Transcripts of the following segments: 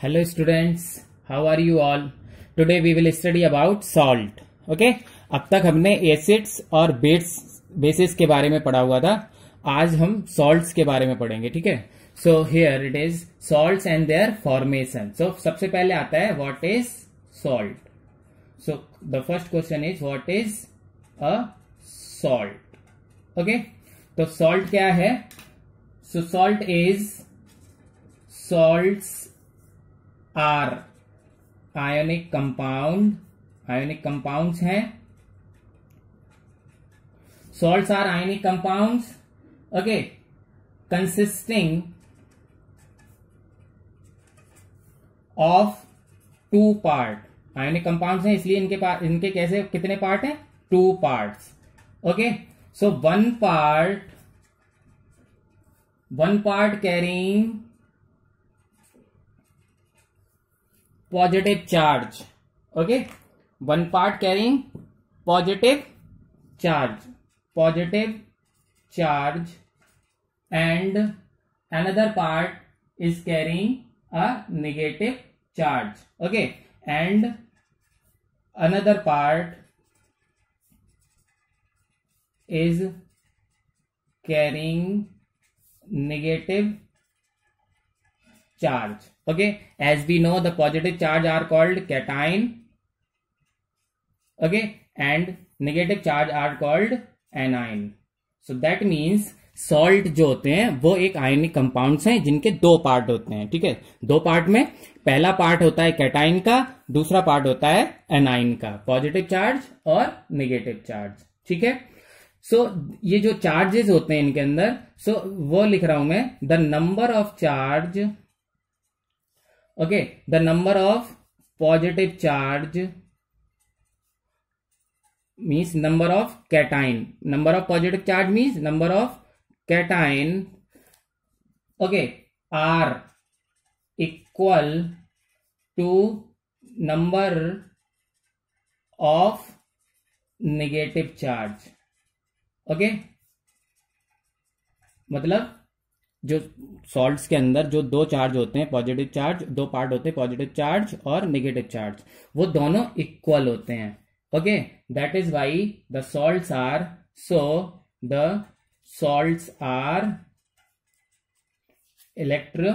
hello students how are you all today we will study about salt okay अब तक हमने acids और bets basis के बारे में पढ़ा हुआ था आज हम सॉल्ट्स के बारे में पढ़ेंगे ठीक है so here it is salts and their formation so सबसे पहले आता है what is salt so the first question is what is a salt okay तो सॉल्ट क्या है so salt is salt are ionic compound ionic compounds हैं salts are ionic compounds okay consisting of two part ionic compounds हैं इसलिए इनके part इनके कैसे कितने पार्ट हैं two parts okay so one part one part carrying positive charge okay one part carrying positive charge positive charge and another part is carrying a negative charge okay and another part is carrying negative charge okay as we know the positive charge are called cation okay and negative charge are called anion so that means salt जो होते हैं वो एक ionic compounds हैं जिनके दो part होते हैं ठीक है दो पार्ट में पहला पार्ट होता है कैटाइन का दूसरा पार्ट होता है एनाइन का पॉजिटिव चार्ज और नेगेटिव चार्ज ठीक है सो so, ये जो चार्जेस होते हैं इनके अंदर सो so, वो लिख रहा हूं मैं the number of charge okay the number of positive charge means number of cation number of positive charge means number of cation okay are equal to number of negative charge okay मतलब जो salts के अंदर जो दो charge होते हैं positive charge दो part होते हैं पॉजिटिव चार्ज और निगेटिव चार्ज वो दोनों इक्वल होते हैं okay that is why the salts are so the salts are electro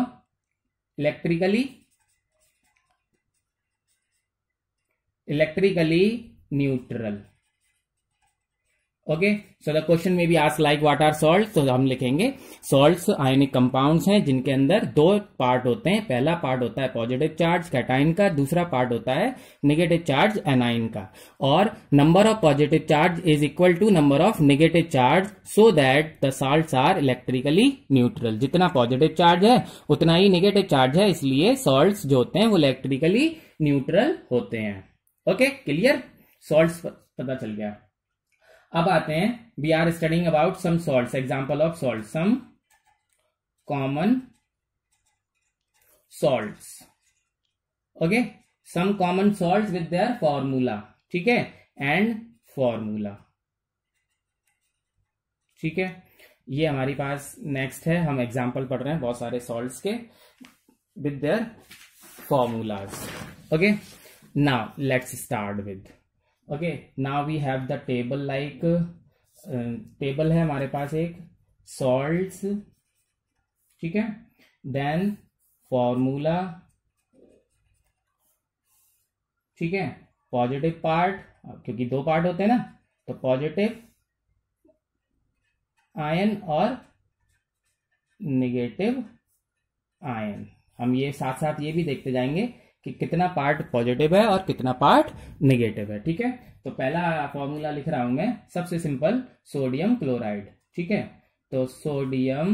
electrically electrically neutral okay so the question में भी ask like what are salt तो हम लिखेंगे सोल्ट आयनिक कंपाउंड्स हैं जिनके अंदर दो पार्ट होते हैं पहला पार्ट होता है पॉजिटिव चार्ज कैटाइन का दूसरा पार्ट होता है नेगेटिव चार्ज एनाइन का और number of positive charge is equal to number of negative charge so that the salt are electrically neutral जितना पॉजिटिव चार्ज है उतना ही निगेटिव चार्ज है इसलिए सॉल्ट जो होते हैं वो इलेक्ट्रिकली न्यूट्रल होते हैं ओके क्लियर सॉल्ट पता चल गया अब आते हैं we are studying about some salt example of salt some common salt okay some common salt with their formula ठीक है एंड फॉर्मूला ठीक है ये हमारे पास नेक्स्ट है हम एग्जाम्पल पढ़ रहे हैं बहुत सारे सॉल्ट के with their formulas okay now let's start with okay now we have the table like table है हमारे पास एक सॉल्ट ठीक है देन फॉर्मूला ठीक है पॉजिटिव पार्ट क्योंकि दो पार्ट होते हैं ना तो पॉजिटिव आयन और नेगेटिव आयन हम ये साथ साथ ये भी देखते जाएंगे कि कितना पार्ट पॉजिटिव है और कितना पार्ट निगेटिव है ठीक है तो पहला फॉर्मूला लिख रहा हूं मैं सबसे सिंपल सोडियम क्लोराइड ठीक है तो sodium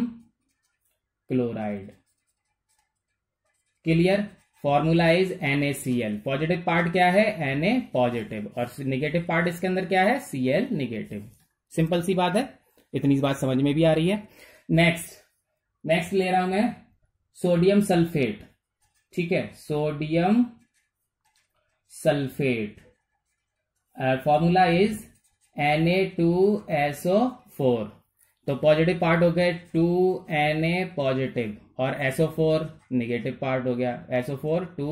chloride clear formula is L positive part क्या है एन ए पॉजिटिव और निगेटिव पार्ट इसके अंदर क्या है सी एल निगेटिव सिंपल सी बात है इतनी बात समझ में भी आ रही है नेक्स्ट नेक्स्ट ले रहा हूं मैं सोडियम सल्फेट ठीक है sodium sulphate formula is N A two S O four तो पॉजिटिव पार्ट हो गए टू एन ए पॉजिटिव और एसओ फोर निगेटिव पार्ट हो गया SO four two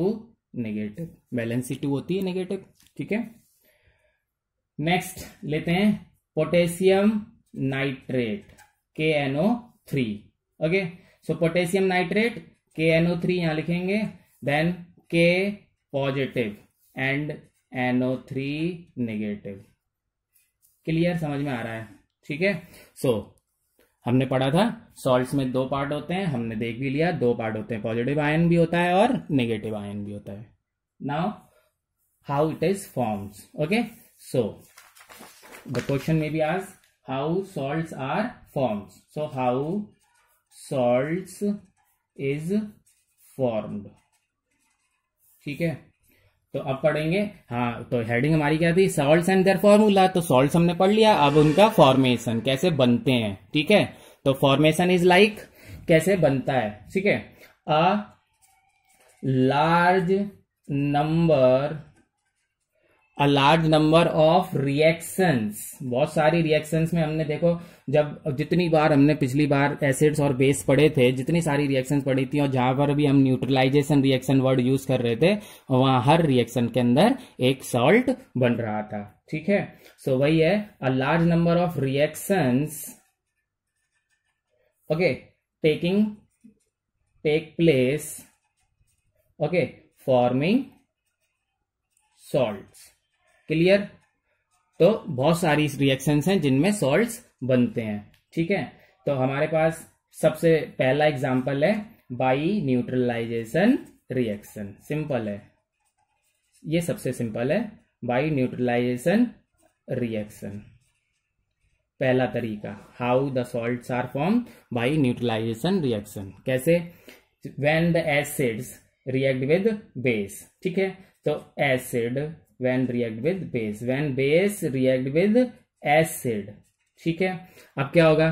negative valency two होती है निगेटिव ठीक है नेक्स्ट लेते हैं potassium nitrate K NO three okay so potassium nitrate K NO three यहां लिखेंगे then K positive and NO three negative clear समझ में आ रहा है ठीक है सो हमने पढ़ा था सॉल्ट में दो पार्ट होते हैं हमने देख भी लिया दो पार्ट होते हैं पॉजिटिव आयन भी होता है और नेगेटिव आयन भी होता है now how it is forms okay so the question में भी आज how salt are forms so how salt is formed ठीक है तो अब पढ़ेंगे हाँ तो हेडिंग हमारी क्या थी सॉल्ट एंड देर फॉर्मूला तो सॉल्ट हमने पढ़ लिया अब उनका फॉर्मेशन कैसे बनते हैं ठीक है तो फॉर्मेशन इज लाइक कैसे बनता है ठीक है a large number a large number of reactions बहुत सारी रिएक्शंस में हमने देखो जब जितनी बार हमने पिछली बार एसिड्स और बेस पढ़े थे जितनी सारी रिएक्शंस पढ़ी थी और जहां पर भी हम न्यूट्रलाइजेशन रिएक्शन वर्ड यूज कर रहे थे वहां हर रिएक्शन के अंदर एक सॉल्ट बन रहा था ठीक है सो so, वही है a large number of reactions okay taking take place okay forming salts clear तो बहुत सारी रिएक्शन हैं जिनमें सॉल्ट बनते हैं ठीक है तो हमारे पास सबसे पहला एग्जाम्पल है बाई न्यूट्रलाइजेशन रिएक्शन सिंपल है ये सबसे सिंपल है बाई न्यूट्रलाइजेशन रिएक्शन पहला तरीका how the salt are form by neutralisation reaction कैसे when the acids react with base ठीक है तो acid when react with base when base react with acid ठीक है अब क्या होगा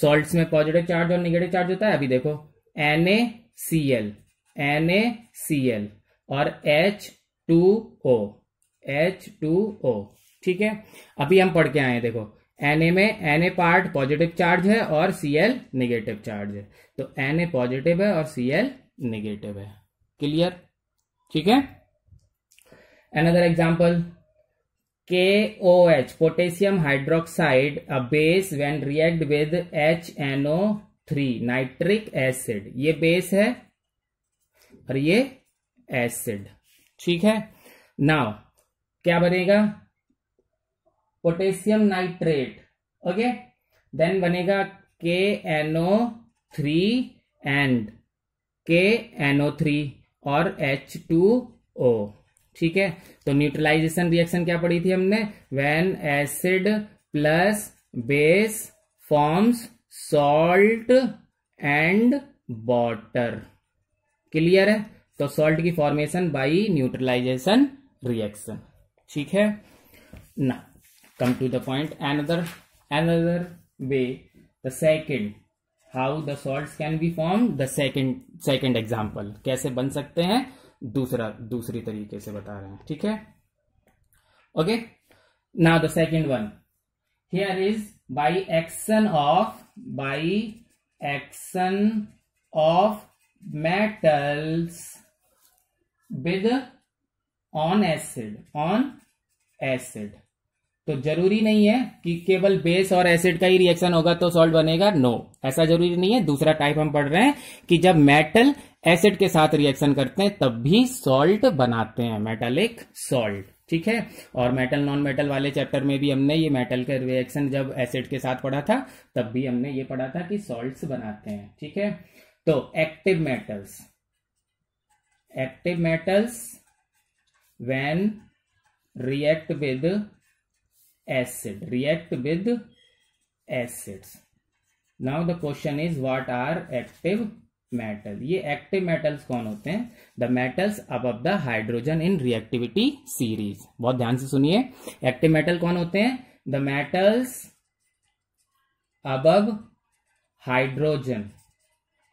सोल्ट में पॉजिटिव चार्ज और निगेटिव चार्ज होता है अभी देखो N A C L N A C L और H two O H two O ठीक है अभी हम पढ़ के आए हैं देखो एन ए में N A part positive charge है और सी एल निगेटिव चार्ज है तो एन ए पॉजिटिव है और सी एल निगेटिव है क्लियर ठीक है Another example, KOH, potassium hydroxide, a base when react with HNO3, nitric acid. ये base है और ये acid. ठीक है नाउ क्या बनेगा पोटेशियम नाइट्रेट ओके देन बनेगा K NO three and K NO three और एच टू ओ ठीक है तो न्यूट्रलाइजेशन रिएक्शन क्या पढ़ी थी हमने when acid plus base forms salt and water clear है तो सॉल्ट की फॉर्मेशन बाई न्यूट्रलाइजेशन रिएक्शन ठीक है ना come to the point another way the second how the salt can be form the second second example कैसे बन सकते हैं दूसरा दूसरी तरीके से बता रहे हैं ठीक है okay now the second one here is by action of by action of metals with on acid on acid तो जरूरी नहीं है कि केवल बेस और एसिड का ही रिएक्शन होगा तो सॉल्ट बनेगा नो no. ऐसा जरूरी नहीं है दूसरा टाइप हम पढ़ रहे हैं कि जब मेटल एसिड के साथ रिएक्शन करते हैं तब भी सॉल्ट बनाते हैं मेटालिक सॉल्ट ठीक है और मेटल नॉन मेटल वाले चैप्टर में भी हमने ये मेटल का रिएक्शन जब एसिड के साथ पढ़ा था तब भी हमने ये पढ़ा था कि सॉल्ट्स बनाते हैं ठीक है तो active metals active metals when react with acid react with acids now the question is what are active metal ये एक्टिव मेटल्स कौन होते हैं the metals above the hydrogen in reactivity series बहुत ध्यान से सुनिए एक्टिव मेटल कौन होते हैं the metals above hydrogen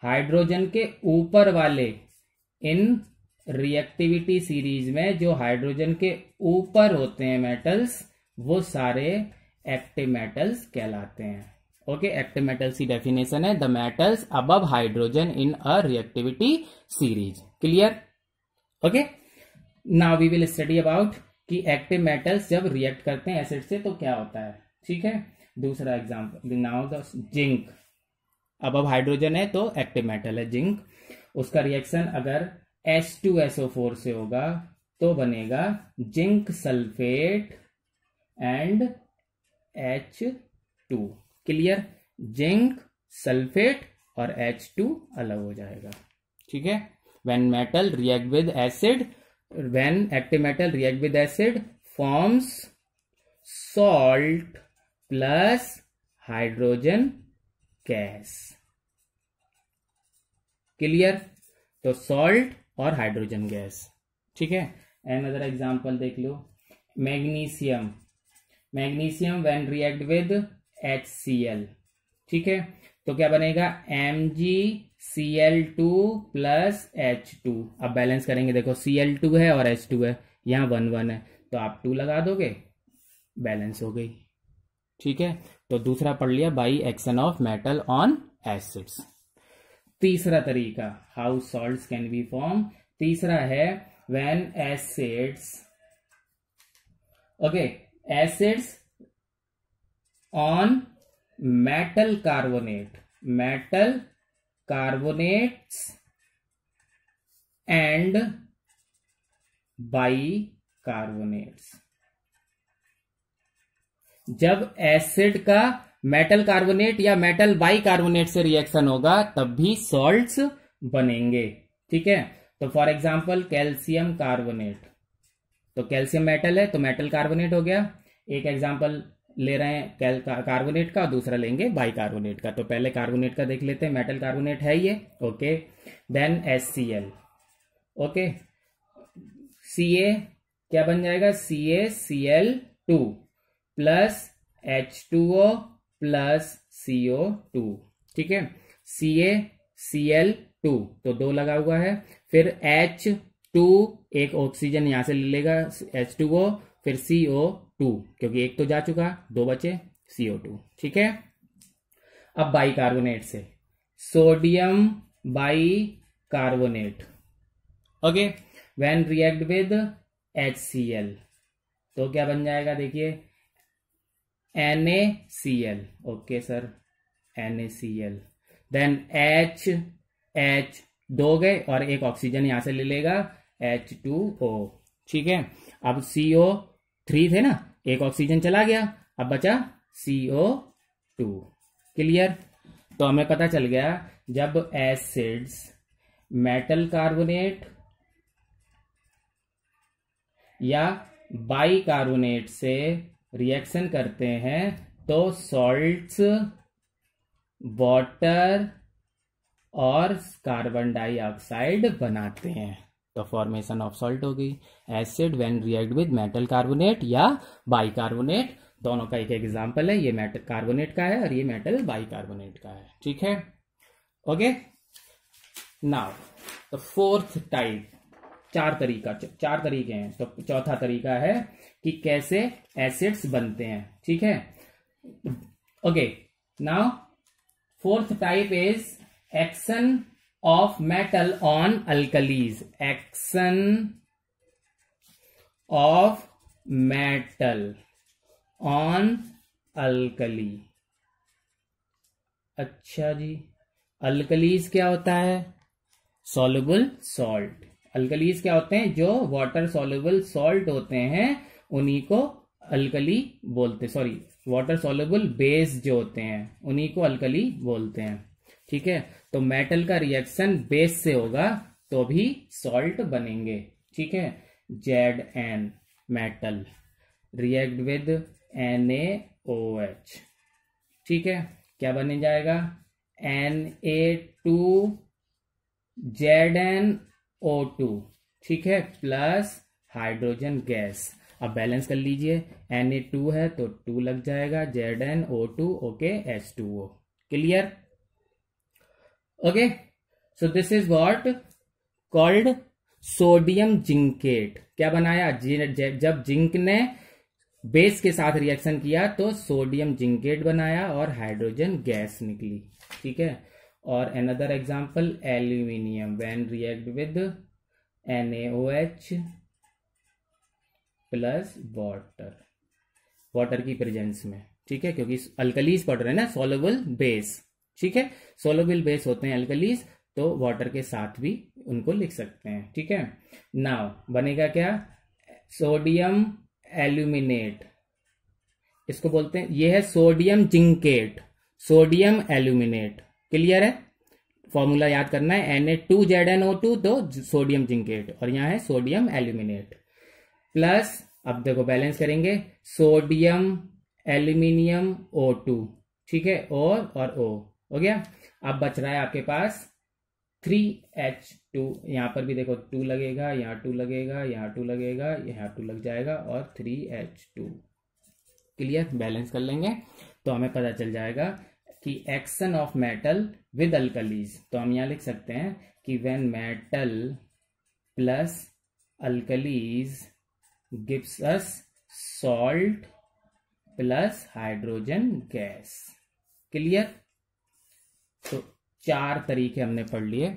hydrogen के ऊपर वाले इन रिएक्टिविटी सीरीज में जो हाइड्रोजन के ऊपर होते हैं मेटल्स वो सारे एक्टिव मेटल्स कहलाते हैं ओके एक्टिव मेटल्स की डेफिनेशन है the metals above hydrogen in a reactivity series clear okay now we will study about कि एक्टिव मेटल्स जब रिएक्ट करते हैं एसिड से तो क्या होता है ठीक है दूसरा example now the zinc above hydrogen है तो एक्टिव मेटल है जिंक उसका रिएक्शन अगर एस टू एसओ फोर से होगा तो बनेगा zinc sulphate and H two clear zinc sulphate और एच टू अलग हो जाएगा ठीक है when metal react with acid when active metal react with acid forms salt plus hydrogen gas clear तो सॉल्ट और हाइड्रोजन गैस ठीक है एन अदर एग्जाम्पल देख लो magnesium magnesium when react with H C L ठीक है तो क्या बनेगा M G C L two plus H two अब बैलेंस करेंगे देखो सी एल टू है और एच टू है यहां वन वन है तो आप टू लगा दोगे बैलेंस हो गई ठीक है तो दूसरा पढ़ लिया by action of metal on acids तीसरा तरीका how salt can be form तीसरा है when acids okay acids on metal carbonate metal carbonates and bicarbonates जब एसिड का मेटल कार्बोनेट या मेटल बाई कार्बोनेट से रिएक्शन होगा तब भी सॉल्ट्स बनेंगे ठीक है तो फॉर एग्जांपल कैल्शियम कार्बोनेट तो कैल्शियम मेटल है तो मेटल कार्बोनेट हो गया एक एग्जांपल ले रहे हैं कैल कार्बोनेट का दूसरा लेंगे बाइकार्बोनेट का तो पहले कार्बोनेट का देख लेते हैं मेटल कार्बोनेट है ये okay then S C L okay C A क्या बन जाएगा C A C L two plus H two O plus C O two ठीक है सी ए सी एल टू तो दो लगा हुआ है फिर एच टू एक ऑक्सीजन यहां से ले लेगा एच टू ओ फिर सी ओ टू क्योंकि एक तो जा चुका दो बचे सीओ टू ठीक है अब बाइकार्बोनेट से sodium bicarbonate okay when react with H C L तो क्या बन जाएगा देखिए N A C L okay sir N A C L then H H दो गए और एक ऑक्सीजन यहां से ले लेगा एच टू ओ ठीक है अब सीओ थ्री थे ना एक ऑक्सीजन चला गया अब बचा ओ टू क्लियर तो हमें पता चल गया जब एसिड्स मेटल कार्बोनेट या बाइकार्बोनेट से रिएक्शन करते हैं तो सॉल्ट्स वाटर और कार्बन डाइऑक्साइड बनाते हैं तो फॉर्मेशन ऑफ सॉल्ट हो गई acid when react with metal carbonate या बाइकार्बोनेट दोनों का एक एग्जाम्पल है ये मेटल कार्बोनेट का है और ये मेटल बाइकार्बोनेट का है ठीक है okay now the fourth type चार तरीका चार तरीके हैं तो चौथा तरीका है कि कैसे एसिड्स बनते हैं ठीक है okay now fourth type is action of metal on alkalis action of metal on alkali अच्छा जी अल्कलीज क्या होता है सोलबल सॉल्ट अल्कलीज क्या होते हैं जो वाटर सोलबल सॉल्ट होते हैं उन्हीं को अल्कली बोलते सॉरी वाटर सोलबल बेस जो होते हैं उन्हीं को अल्कली बोलते हैं ठीक है तो मेटल का रिएक्शन बेस से होगा तो भी सॉल्ट बनेंगे ठीक है Z N metal react with N A O H ठीक है क्या बने जाएगा N A two Z N O two ठीक है प्लस हाइड्रोजन गैस अब बैलेंस कर लीजिए एन ए टू है तो टू लग जाएगा Z N O two okay H two O clear okay so this is what called sodium zincate क्या बनाया जब जिंक ने बेस के साथ रिएक्शन किया तो सोडियम जिंकेट बनाया और हाइड्रोजन गैस निकली ठीक है और another example aluminium when react with H plus water water की प्रेजेंस में ठीक है क्योंकि अल्कलीज पड़ है ना सोलबल बेस ठीक है सोलोबिल बेस होते हैं एल्कलीज तो वाटर के साथ भी उनको लिख सकते हैं ठीक है नाव बनेगा क्या सोडियम एल्यूमिनेट इसको बोलते हैं यह है sodium zincate sodium aluminate clear है फॉर्मूला याद करना है N A two Z N O two तो सोडियम जिंकेट और यहां है सोडियम एल्यूमिनेट प्लस अब देखो बैलेंस करेंगे सोडियम एल्यूमिनियम ओ टू ठीक है और और ओ हो गया अब बच रहा है आपके पास थ्री एच टू यहाँ पर भी देखो टू लगेगा यहाँ टू लगेगा यहाँ टू लगेगा यहाँ टू लग जाएगा और three H two clear balance कर लेंगे तो हमें पता चल जाएगा कि action of metal with alkalis तो हम यहाँ लिख सकते हैं कि when metal plus alkalis gives us salt plus hydrogen gas clear तो चार तरीके हमने पढ़ लिए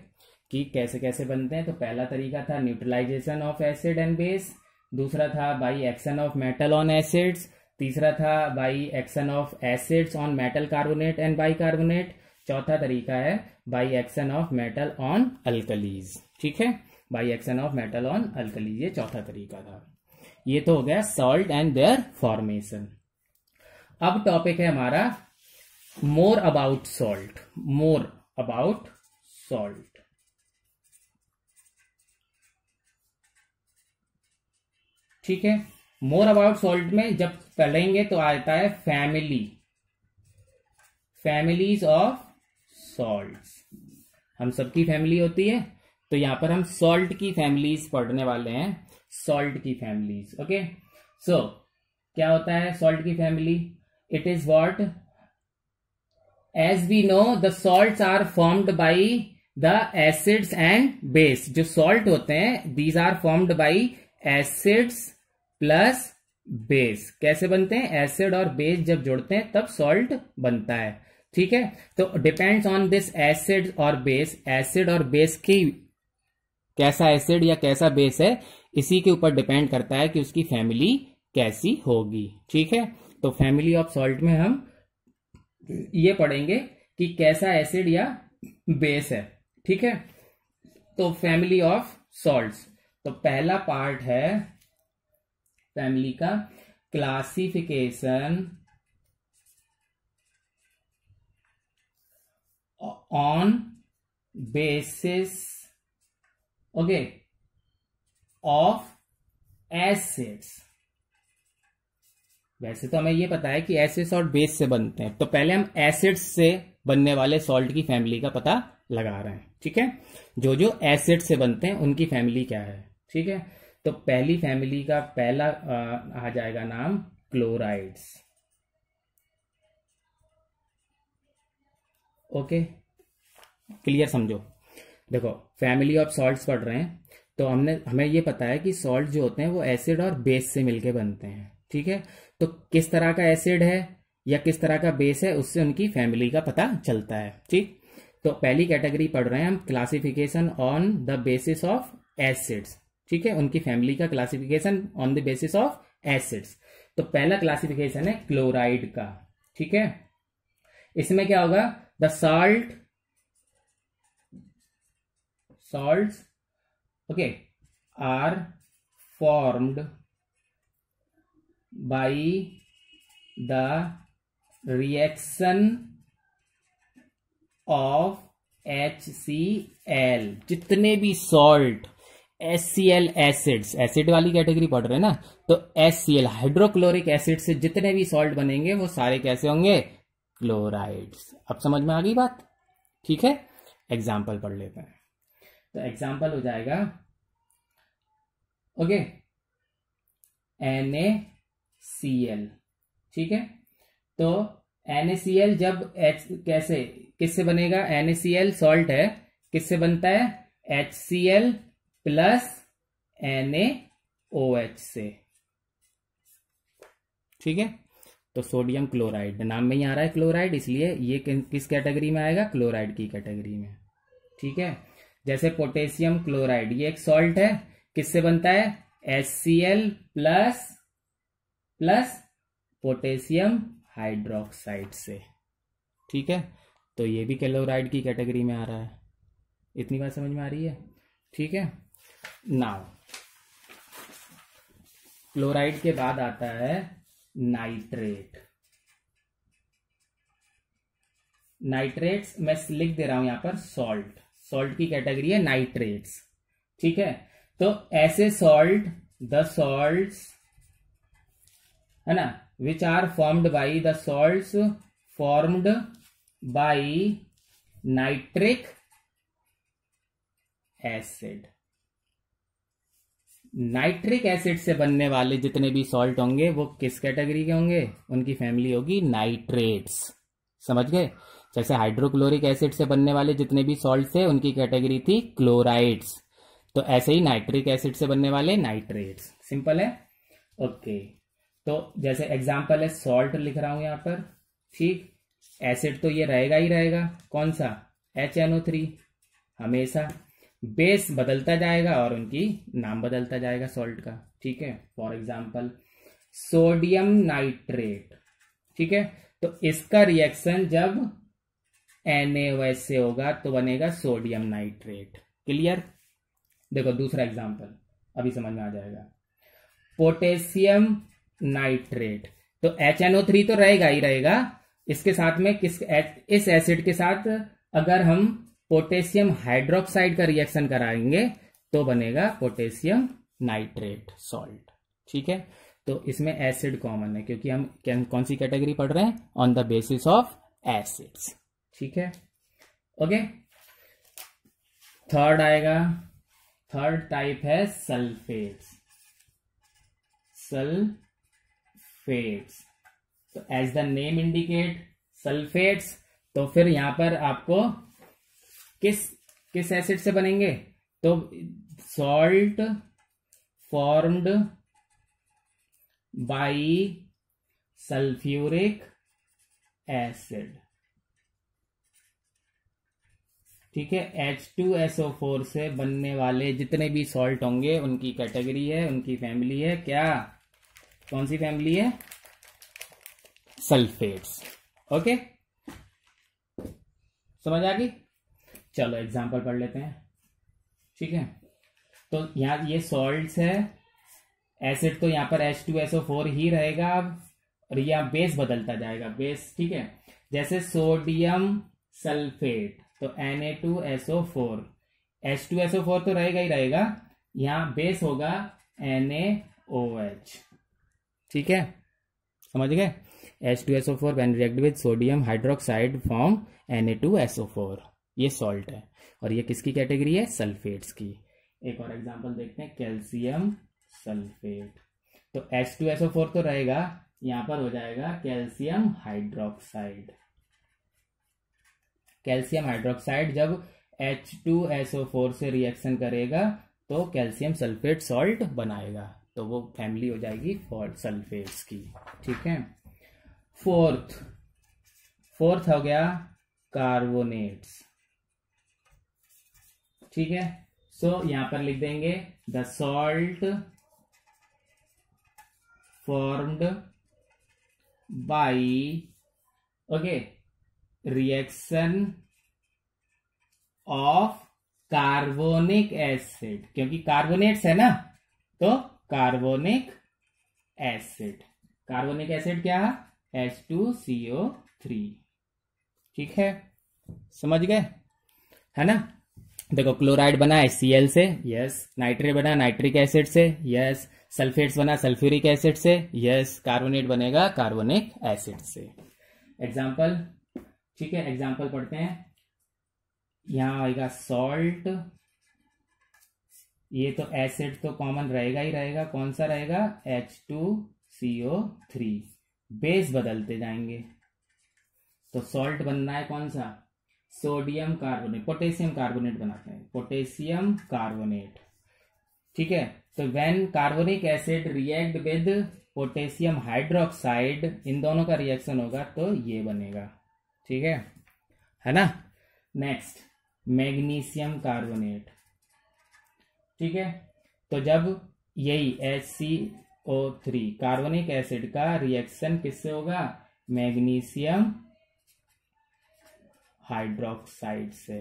कि कैसे कैसे बनते हैं तो पहला तरीका था neutralisation of acid and base दूसरा था by action of metal on acids तीसरा था by action of acids on metal carbonate and bicarbonate चौथा तरीका है by action of metal on alkalis ठीक है by action of metal on alkalis ये चौथा तरीका था ये तो हो गया सॉल्ट एंड देयर फॉर्मेशन अब टॉपिक है हमारा more about salt more about salt ठीक है मोर अबाउट सॉल्ट में जब पढ़ेंगे तो आता है फैमिली फैमिलीज ऑफ सॉल्ट हम सबकी फैमिली होती है तो यहां पर हम सॉल्ट की फैमिलीज पढ़ने वाले हैं सॉल्ट की फैमिलीज ओके सो क्या होता है सॉल्ट की family it is what as we know the salt are formed by the acids and base जो सॉल्ट होते हैं these are formed by acids plus base कैसे बनते हैं एसिड और बेस जब जुड़ते हैं तब सॉल्ट बनता है ठीक है तो डिपेंड्स ऑन दिस एसिड और बेस एसिड और बेस की कैसा एसिड या कैसा बेस है इसी के ऊपर डिपेंड करता है कि उसकी फैमिली कैसी होगी ठीक है तो फैमिली ऑफ सॉल्ट में हम ये पढ़ेंगे कि कैसा एसिड या बेस है ठीक है तो फैमिली ऑफ सॉल्ट्स तो पहला पार्ट है फैमिली का classification on basis okay of acids वैसे तो हमें ये पता है कि एसिड्स और बेस से बनते हैं तो पहले हम एसिड्स से बनने वाले सॉल्ट की फैमिली का पता लगा रहे हैं ठीक है जो जो एसिड से बनते हैं उनकी फैमिली क्या है ठीक है तो पहली फैमिली का पहला आ, आ जाएगा नाम क्लोराइड्स ओके क्लियर समझो देखो फैमिली ऑफ सॉल्ट्स पढ़ रहे हैं तो हमने हमें ये पता है कि सॉल्ट जो होते हैं वो एसिड और बेस से मिलके बनते हैं ठीक है तो किस तरह का एसिड है या किस तरह का बेस है उससे उनकी फैमिली का पता चलता है ठीक तो पहली कैटेगरी पढ़ रहे हैं हम classification on the basis of acids ठीक है उनकी फैमिली का classification on the basis of acids तो पहला क्लासिफिकेशन है क्लोराइड का ठीक है इसमें क्या होगा the salt salt okay are formed by the reaction of HCl जितने भी सॉल्ट HCl एल एसिड वाली कैटेगरी पढ़ रहे ना तो HCl हाइड्रोक्लोरिक एसिड से जितने भी सॉल्ट बनेंगे वो सारे कैसे होंगे क्लोराइड्स अब समझ में आ गई बात ठीक है एग्जाम्पल पढ़ लेते हैं तो एग्जाम्पल हो जाएगा okay N A C L ठीक है तो NaCl जब H कैसे किससे बनेगा NaCl सॉल्ट है किससे बनता है HCl प्लस NaOH से ठीक है तो सोडियम क्लोराइड नाम में ही आ रहा है क्लोराइड इसलिए ये किस कैटेगरी में आएगा क्लोराइड की कैटेगरी में ठीक है जैसे पोटेशियम क्लोराइड ये एक सॉल्ट है किससे बनता है HCl plus plus potassium hydroxide से ठीक है तो ये भी क्लोराइड की कैटेगरी में आ रहा है इतनी बात समझ में आ रही है ठीक है नाउ क्लोराइड के बाद आता है नाइट्रेट नाइट्रेट्स मैं लिख दे रहा हूं यहां पर सॉल्ट सॉल्ट की कैटेगरी है नाइट्रेट्स ठीक है तो ऐसे सॉल्ट द सॉल्ट्स है ना which are formed by the salt formed by nitric acid nitric acid से बनने वाले जितने भी सॉल्ट होंगे वो किस कैटेगरी के होंगे उनकी फैमिली होगी नाइट्रेट्स समझ गए जैसे हाइड्रोक्लोरिक एसिड से बनने वाले जितने भी सॉल्ट थे उनकी कैटेगरी थी क्लोराइड्स तो ऐसे ही नाइट्रिक एसिड से बनने वाले नाइट्रेट्स सिंपल है ओके okay. तो जैसे एग्जाम्पल है सॉल्ट लिख रहा हूं यहां पर ठीक एसिड तो ये रहेगा ही रहेगा कौन सा एच एन ओ थ्री हमेशा बेस बदलता जाएगा और उनकी नाम बदलता जाएगा सॉल्ट का ठीक है फॉर एग्जाम्पल सोडियम नाइट्रेट ठीक है तो इसका रिएक्शन जब एन से होगा तो बनेगा सोडियम नाइट्रेट क्लियर देखो दूसरा एग्जाम्पल अभी समझ में आ जाएगा पोटेशियम नाइट्रेट तो एच थ्री तो रहेगा ही रहेगा इसके साथ में किस इस एसिड के साथ अगर हम पोटेशियम हाइड्रोक्साइड का रिएक्शन कराएंगे तो बनेगा पोटेशियम नाइट्रेट सॉल्ट ठीक है तो इसमें एसिड कॉमन है क्योंकि हम कौन सी कैटेगरी पढ़ रहे हैं on the basis of acids ठीक है ओके थर्ड आएगा थर्ड टाइप है सल्फेट्स सल्फेट फेट्स तो as the name indicate sulphates तो फिर यहां पर आपको किस किस एसिड से बनेंगे तो salt formed by sulphuric acid ठीक है H2SO4 से बनने वाले जितने भी सॉल्ट होंगे उनकी कैटेगरी है उनकी फैमिली है क्या कौन सी फैमिली है सल्फेट्स ओके समझ आ गई चलो एग्जाम्पल पढ़ लेते हैं ठीक है तो यहां ये सॉल्ट है एसिड तो यहां पर एच टू एसओ फोर ही रहेगा अब और यहां बेस बदलता जाएगा बेस ठीक है जैसे सोडियम सल्फेट तो N A two SO four H two S O four तो रहेगा ही रहेगा यहाँ बेस होगा एन ए ओ एच ठीक है समझ गए H two S O four when react with sodium hydroxide form N A two S O four ये सॉल्ट है और ये किसकी कैटेगरी है सल्फेट्स की एक और एग्जाम्पल देखते हैं कैल्शियम सल्फेट तो H two S O four तो रहेगा यहां पर हो जाएगा कैल्शियम हाइड्रोक्साइड कैल्सियम हाइड्रोक्साइड जब H two S O four से रिएक्शन करेगा तो कैल्सियम सल्फेट सॉल्ट बनाएगा तो वो फैमिली हो जाएगी फॉर सल्फेट्स की ठीक है फोर्थ फोर्थ हो गया कार्बोनेट्स ठीक है सो so, यहां पर लिख देंगे the salt formed by okay reaction of carbonic acid क्योंकि कार्बोनेट्स है ना तो कार्बोनिक एसिड कार्बोनिक एसिड क्या H two C O three ठीक है समझ गए है ना देखो क्लोराइड बना एस सी एल से यस नाइट्रेट बना नाइट्रिक एसिड से यस सल्फेट्स बना सल्फ्यूरिक एसिड से यस कार्बोनेट बनेगा कार्बोनिक एसिड से एग्जाम्पल ठीक है एग्जाम्पल पढ़ते हैं यहां आएगा सॉल्ट ये तो एसिड तो कॉमन रहेगा ही रहेगा कौन सा रहेगा H two C O three base बदलते जाएंगे तो सॉल्ट बनना है कौन सा सोडियम कार्बोनेट पोटेशियम कार्बोनेट बनाते हैं पोटेशियम कार्बोनेट ठीक है तो when carbonic acid react with potassium hydroxide इन दोनों का रिएक्शन होगा तो ये बनेगा ठीक है है ना नेक्स्ट मैग्नीशियम कार्बोनेट ठीक है तो जब यही H C O three carbonic acid का रिएक्शन किससे होगा मैग्नीशियम हाइड्रोक्साइड से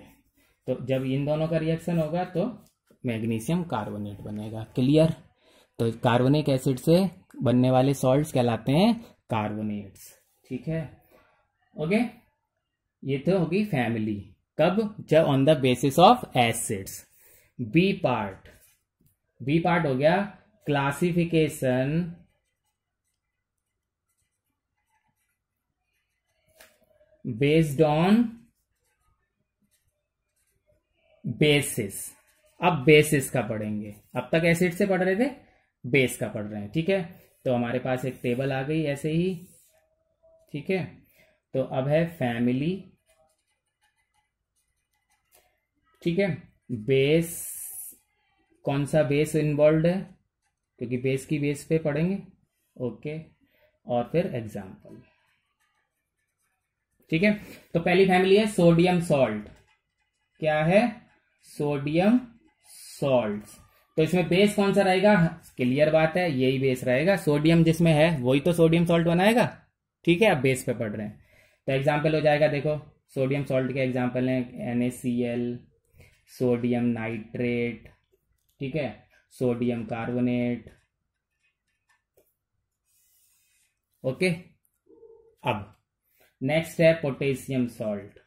तो जब इन दोनों का रिएक्शन होगा तो मैग्नीशियम कार्बोनेट बनेगा क्लियर तो कार्बोनिक एसिड से बनने वाले सॉल्ट्स कहलाते हैं कार्बोनेट्स ठीक है ओके ये तो होगी फैमिली कब जब on the basis of acids B part B part हो गया क्लासिफिकेशन बेस्ड ऑन बेसिस अब बेसिस का पढ़ेंगे अब तक एसिड से पढ़ रहे थे बेस का पढ़ रहे हैं ठीक है तो हमारे पास एक टेबल आ गई ऐसे ही ठीक है तो अब है फैमिली ठीक है बेस कौन सा बेस इन्वॉल्व है क्योंकि बेस की बेस पे पढ़ेंगे ओके और फिर एग्जाम्पल ठीक है तो पहली फैमिली है सोडियम सॉल्ट क्या है सोडियम सॉल्ट तो इसमें बेस कौन सा रहेगा क्लियर बात है यही बेस रहेगा सोडियम जिसमें है वही तो सोडियम सॉल्ट बनाएगा ठीक है आप बेस पे पढ़ रहे हैं तो एग्जाम्पल हो जाएगा देखो सोडियम सॉल्ट के एग्जाम्पल हैं N C L sodium nitrate ठीक है सोडियम कार्बोनेट ओके अब नेक्स्ट है पोटेशियम सॉल्ट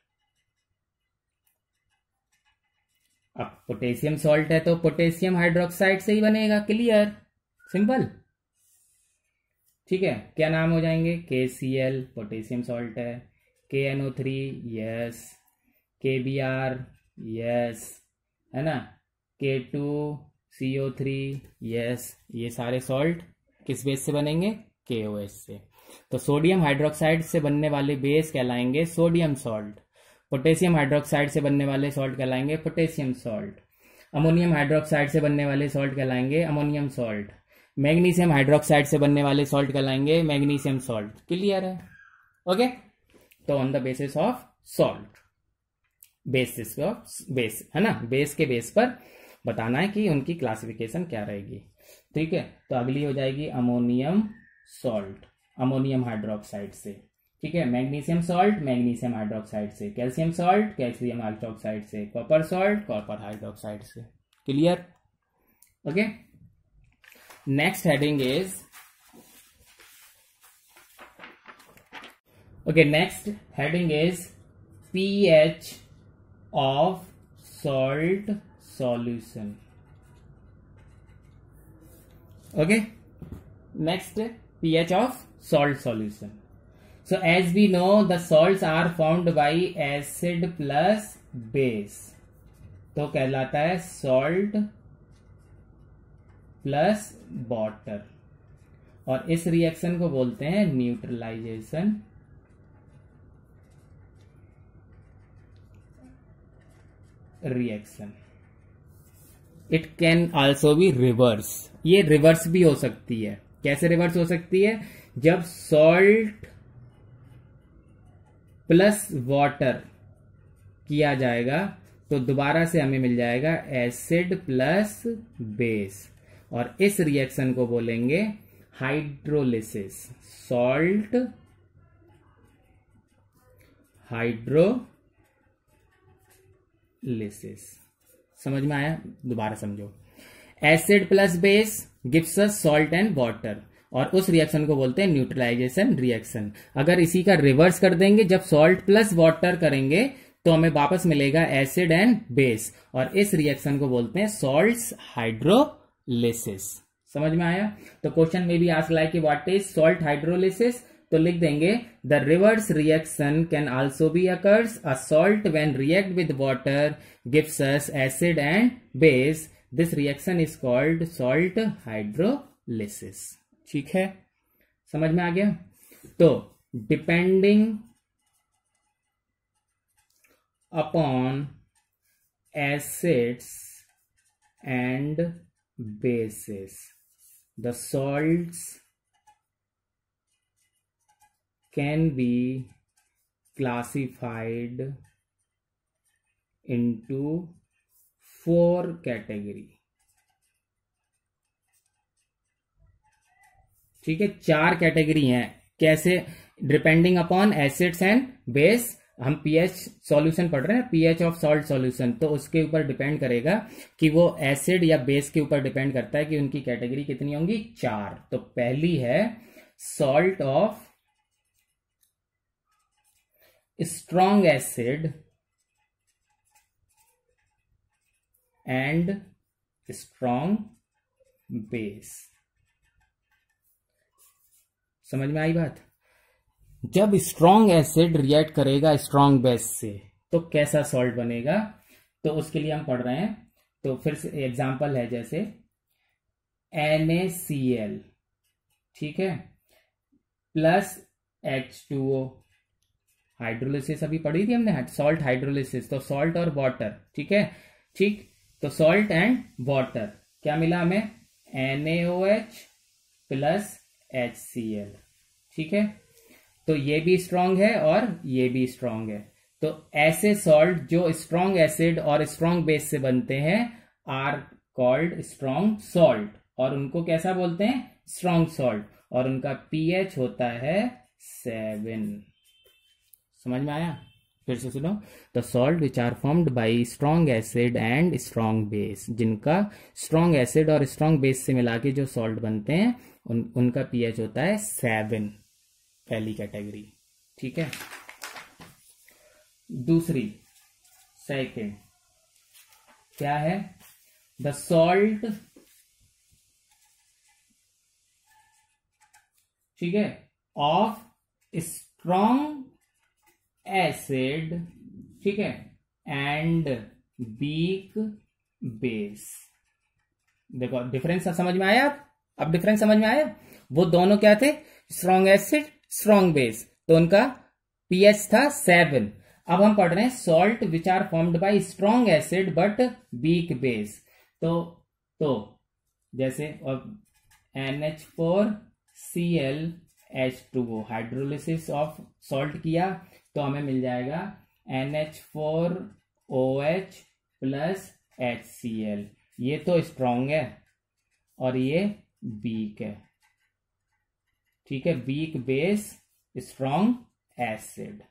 अब पोटेशियम सॉल्ट है तो पोटेशियम हाइड्रोक्साइड से ही बनेगा क्लियर सिंपल ठीक है क्या नाम हो जाएंगे के सी एल पोटेशियम सॉल्ट है K N O three yes K B R yes है ना K two C O three yes ये सारे सॉल्ट किस बेस से बनेंगे के ओ एस से तो सोडियम हाइड्रोक्साइड से बनने वाले बेस कहलाएंगे सोडियम सॉल्ट पोटेशियम हाइड्रोक्साइड से बनने वाले सॉल्ट कहलाएंगे पोटेशियम सॉल्ट अमोनियम हाइड्रोक्साइड से बनने वाले सॉल्ट कहलाएंगे अमोनियम सॉल्ट मैग्नीशियम हाइड्रोक्साइड से बनने वाले सॉल्ट कहलाएंगे मैग्नीशियम सॉल्ट क्लियर है ओके तो on the basis of salt base of base है ना बेस के बेस पर बताना है कि उनकी क्लासिफिकेशन क्या रहेगी ठीक है तो अगली हो जाएगी अमोनियम सॉल्ट अमोनियम हाइड्रोक्साइड से ठीक है मैग्नीशियम सॉल्ट मैग्नीशियम हाइड्रोक्साइड से कैल्शियम सॉल्ट कैल्शियम हाइड्रोक्साइड से कॉपर सॉल्ट कॉपर हाइड्रोक्साइड से clear okay next heading is okay next heading is P H of salt solution okay next ph of salt solution so as we know the salts are formed by acid plus base तो कहलाता है salt plus water और इस reaction को बोलते हैं neutralisation reaction it can also be reverse ये reverse भी हो सकती है कैसे रिवर्स हो सकती है जब सॉल्ट प्लस वाटर किया जाएगा तो दोबारा से हमें मिल जाएगा एसिड प्लस बेस और इस रिएक्शन को बोलेंगे हाइड्रोलिसिस सॉल्ट हाइड्रो लेसेस समझ में आया दोबारा समझो acid plus base gives salt and water और उस रिएक्शन को बोलते हैं न्यूट्रलाइजेशन रिएक्शन अगर इसी का रिवर्स कर देंगे जब सॉल्ट प्लस वॉटर करेंगे तो हमें वापस मिलेगा एसिड एंड बेस और इस रिएक्शन को बोलते हैं सॉल्ट हाइड्रोलिसिस समझ में आया तो क्वेश्चन में भी as like what is salt hydrolysis तो लिख देंगे the reverse reaction can also be occurs a salt when react with water gives acid and base this reaction is called salt hydrolysis ठीक है समझ में आ गया तो depending upon acids and bases the salts can be classified into four category ठीक है चार कैटेगरी हैं कैसे depending upon acids and base हम पीएच सॉल्यूशन पढ़ रहे हैं पीएच ऑफ सॉल्ट सॉल्यूशन तो उसके ऊपर डिपेंड करेगा कि वो एसिड या बेस के ऊपर डिपेंड करता है कि उनकी कैटेगरी कितनी होंगी चार तो पहली है salt of strong acid and strong base समझ में आई बात जब स्ट्रॉन्ग एसिड रिएक्ट करेगा स्ट्रॉन्ग बेस से तो कैसा सॉल्ट बनेगा तो उसके लिए हम पढ़ रहे हैं तो फिर से एग्जाम्पल है जैसे NaCl ठीक है प्लस H2O हाइड्रोलिसिस अभी पढ़ी थी हमने सॉल्ट हाइड्रोलिसिस तो सॉल्ट और वाटर ठीक है ठीक तो सॉल्ट एंड वाटर क्या मिला हमें H plus H C L ठीक है तो ये भी स्ट्रांग है और ये भी स्ट्रांग है तो ऐसे सॉल्ट जो स्ट्रांग एसिड और स्ट्रांग बेस से बनते हैं आर कॉल्ड स्ट्रांग सॉल्ट और उनको कैसा बोलते हैं स्ट्रांग सॉल्ट और उनका पीएच होता है सेवन समझ में आया फिर से सुनो the salt which are formed by strong acid and strong base जिनका स्ट्रॉन्ग एसिड और स्ट्रॉन्ग बेस से मिला के जो सॉल्ट बनते हैं उन, उनका पीएच होता है सेवन पहली कैटेगरी ठीक है दूसरी सेकेंड क्या है द सॉल्ट ठीक है ऑफ स्ट्रॉन्ग एसिड ठीक है एंड बीक बेस देखो डिफरेंस समझ में आया आप अब डिफरेंस समझ में आया वो दोनों क्या थे स्ट्रॉन्ग एसिड स्ट्रॉन्ग बेस तो उनका पीएच था सेवन अब हम पढ़ रहे हैं salt which are formed by strong acid but weak base तो तो जैसे अब N H four C L H two hydrolysis of salt किया तो हमें मिल जाएगा N H four O H plus H C L ये तो स्ट्रॉन्ग है और ये बीक है ठीक है बीक बेस स्ट्रॉन्ग एसिड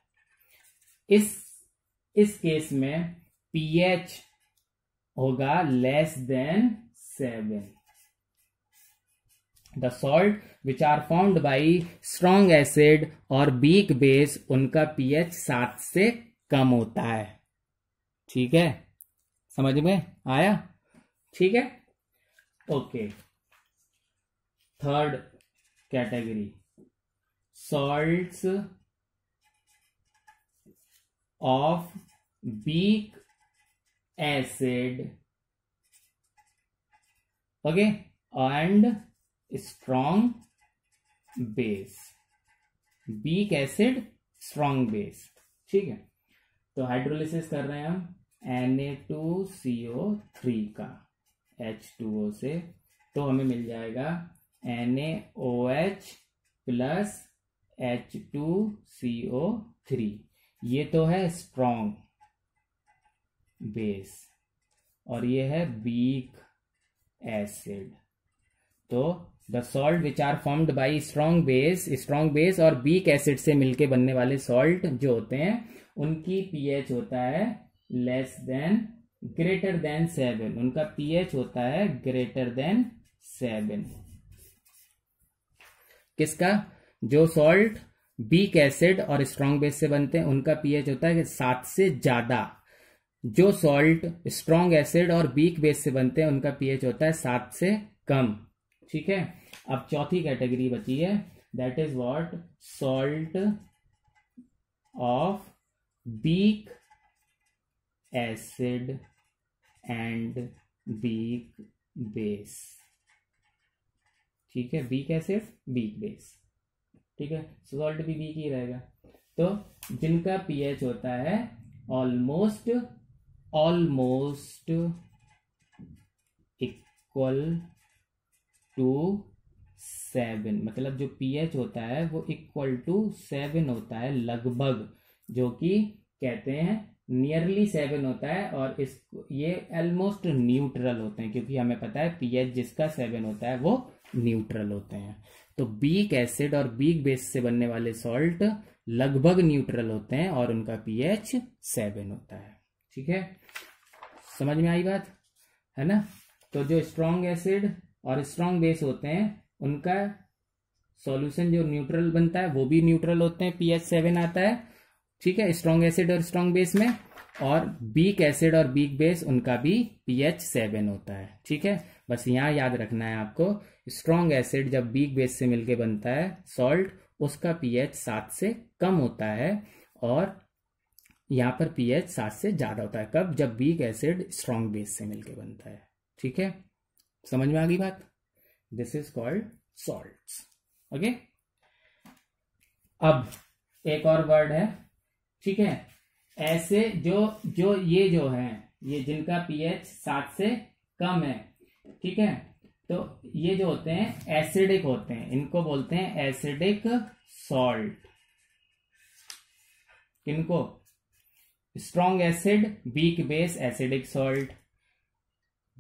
इस इस केस में पीएच होगा less than seven the salt which are found by strong acid और बीक बेस उनका पीएच सात से कम होता है ठीक है समझ में आया ठीक है okay third category salts of weak acid okay and strong base weak acid strong base ठीक है तो हाइड्रोलिसिस कर रहे हैं हम टू सी ओ थ्री का एच टू ओ से तो हमें मिल जाएगा N A O H plus H two C O three ये तो है स्ट्रॉन्ग बेस और ये है बीक एसिड तो the salt which are formed by strong base strong base और बीक एसिड से मिलके बनने वाले सॉल्ट जो होते हैं उनकी पीएच होता है less than greater than seven उनका पीएच होता है ग्रेटर देन सेवन किसका जो सॉल्ट बीक एसिड और स्ट्रॉन्ग बेस से बनते हैं उनका पीएच होता है सात से ज्यादा जो सॉल्ट स्ट्रॉन्ग एसिड और बीक बेस से बनते हैं उनका पीएच होता है सात से कम ठीक है अब चौथी कैटेगरी बची है that is what salt of weak acid and weak base ठीक है बीक एसिड बीक बेस ठीक है सॉल्ट भी बीक ही रहेगा तो जिनका पीएच होता है almost almost equal to seven मतलब जो पीएच होता है वो इक्वल टू सेवन होता है लगभग जो कि कहते हैं नियरली सेवन होता है और इस ये ऑलमोस्ट न्यूट्रल होते हैं क्योंकि हमें पता है पीएच जिसका सेवन होता है वो न्यूट्रल होते हैं तो बीक एसिड और बीक बेस से बनने वाले सॉल्ट लगभग न्यूट्रल होते हैं और उनका पीएच सेवन होता है ठीक है समझ में आई बात है ना तो जो स्ट्रॉन्ग एसिड और स्ट्रॉन्ग बेस होते हैं उनका सॉल्यूशन जो न्यूट्रल बनता है वो भी न्यूट्रल होते हैं पीएच सेवन आता है ठीक है स्ट्रांग एसिड और स्ट्रांग बेस में और बीक एसिड और बीक बेस उनका भी पीएच सेवन होता है ठीक है बस यहां याद रखना है आपको स्ट्रांग एसिड जब बीक बेस से मिलके बनता है सॉल्ट उसका पीएच सात से कम होता है और यहां पर पीएच सात से ज़्यादा होता है कब जब बीक एसिड स्ट्रांग बेस से मिलके बनता है ठीक है समझ में आ गई बात this is called salt okay अब एक और वर्ड है ठीक है ऐसे जो जो ये जो है ये जिनका पीएच सात से कम है ठीक है तो ये जो होते हैं एसिडिक होते हैं इनको बोलते हैं एसिडिक सॉल्ट इनको strong acid weak base acidic salt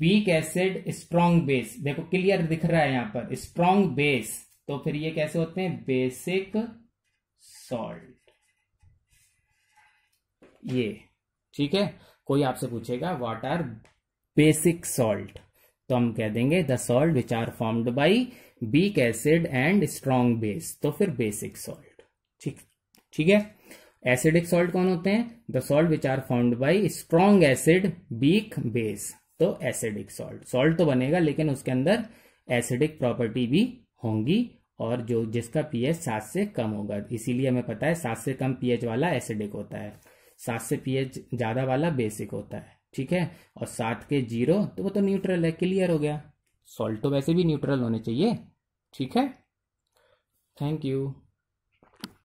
weak acid strong base देखो क्लियर दिख रहा है यहां पर स्ट्रॉन्ग बेस तो फिर ये कैसे होते हैं बेसिक सॉल्ट ये ठीक है कोई आपसे पूछेगा व्हाट आर बेसिक सॉल्ट तो हम कह देंगे the salt which are formed by weak acid and strong base तो फिर बेसिक सॉल्ट ठीक ठीक है एसिडिक सॉल्ट कौन होते हैं the salt which are formed by strong acid weak base तो एसिडिक सॉल्ट सॉल्ट तो बनेगा लेकिन उसके अंदर एसिडिक प्रॉपर्टी भी होंगी और जो जिसका पीएच सात से कम होगा इसीलिए हमें पता है सात से कम पीएच वाला एसिडिक होता है सात से पीएच ज्यादा वाला बेसिक होता है ठीक है और सात के जीरो तो वो तो न्यूट्रल है क्लियर हो गया सॉल्ट तो वैसे भी न्यूट्रल होने चाहिए ठीक है थैंक यू